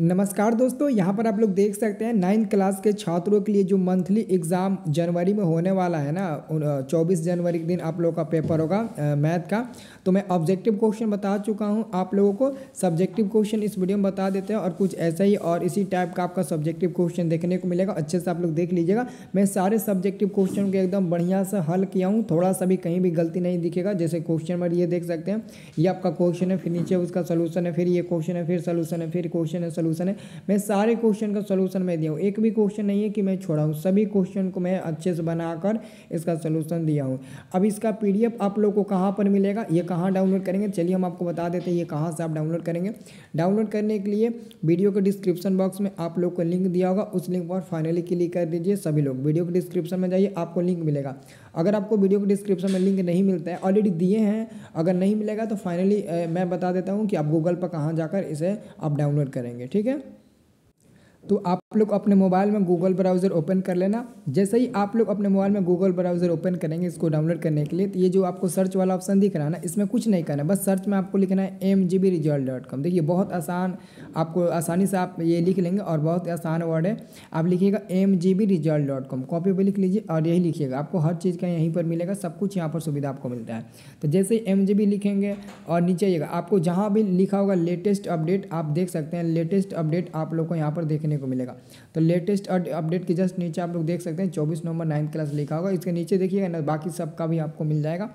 नमस्कार दोस्तों यहाँ पर आप लोग देख सकते हैं नाइन्थ क्लास के छात्रों के लिए जो मंथली एग्ज़ाम जनवरी में होने वाला है ना 24 जनवरी के दिन आप लोगों का पेपर होगा मैथ का तो मैं ऑब्जेक्टिव क्वेश्चन बता चुका हूँ आप लोगों को सब्जेक्टिव क्वेश्चन इस वीडियो में बता देते हैं और कुछ ऐसा ही और इसी टाइप का आपका सब्जेक्टिव क्वेश्चन देखने को मिलेगा अच्छे से आप लोग देख लीजिएगा मैं सारे सब्जेक्टिव क्वेश्चन को एकदम बढ़िया से हल किया हूँ थोड़ा सा भी कहीं भी गलती नहीं दिखेगा जैसे क्वेश्चन नंबर ये देख सकते हैं ये आपका क्वेश्चन है फिर नीचे उसका सोलूशन है फिर ये क्वेश्चन है फिर सोलूशन है फिर क्वेश्चन है सोल्यूशन है मैं सारे क्वेश्चन का सोल्यूशन मैं दिया हूँ एक भी क्वेश्चन नहीं है कि मैं छोड़ा हूँ सभी क्वेश्चन को मैं अच्छे से बनाकर इसका सोल्यूशन दिया हूँ अब इसका पी आप लोग को कहाँ पर मिलेगा ये कहाँ डाउनलोड करेंगे चलिए हम आपको बता देते हैं ये कहाँ से आप डाउनलोड करेंगे डाउनलोड करने के लिए वीडियो के डिस्क्रिप्शन बॉक्स में आप लोग को लिंक दिया होगा उस लिंक पर फाइनली क्लिक कर दीजिए सभी लोग वीडियो के डिस्क्रिप्शन में जाइए आपको लिंक मिलेगा अगर आपको वीडियो के डिस्क्रिप्शन में लिंक नहीं मिलता है ऑलरेडी दिए हैं अगर नहीं मिलेगा तो फाइनली मैं बता देता हूँ कि आप गूगल पर कहां जाकर इसे आप डाउनलोड करेंगे ठीक ठीक है तो आप आप लोग अपने मोबाइल में गूगल ब्राउज़र ओपन कर लेना जैसे ही आप लोग अपने मोबाइल में गूगल ब्राउज़र ओपन करेंगे इसको डाउनलोड करने के लिए तो ये जो आपको सर्च वाला ऑप्शन दिख रहा है ना इसमें कुछ नहीं करना है बस सर्च में आपको लिखना है M G B result dot com देखिए बहुत आसान आपको आसानी से आप ये लिख लेंगे और बहुत आसान वर्ड है आप लिखिएगा M G B result dot com copy पर लिख लीजिए और यही लिखिएगा आपको हर चीज़ का यहीं पर मिलेगा सब कुछ यहाँ पर सुविधा आपको मिलता है तो जैसे ही एम जी बी लिखेंगे और नीचे आइएगा आपको जहाँ भी लिखा होगा लेटेस्ट अपडेट आप देख सकते हैं लेटेस्ट अपडेट आप लोग को यहाँ पर देखने को मिलेगा तो लेटेस्ट अपडेट के जस्ट नीचे आप लोग देख सकते हैं चौबीस नवंबर नाइन्थ क्लास लिखा होगा इसके नीचे देखिएगा ना बाकी सब का भी आपको मिल जाएगा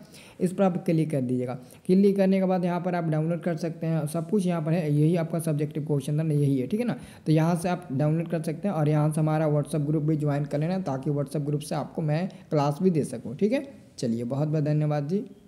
इस पर आप क्लिक कर दीजिएगा क्लिक करने के बाद यहाँ पर आप डाउनलोड कर सकते हैं सब कुछ यहाँ पर है यही आपका सब्जेक्टिव क्वेश्चन था यही है ठीक है ना तो यहाँ से आप डाउनलोड कर सकते हैं और यहाँ से हमारा व्हाट्सअप ग्रुप भी ज्वाइन कर लेना ताकि व्हाट्सअप ग्रुप से आपको मैं क्लास भी दे सकूँ ठीक है चलिए बहुत बहुत धन्यवाद जी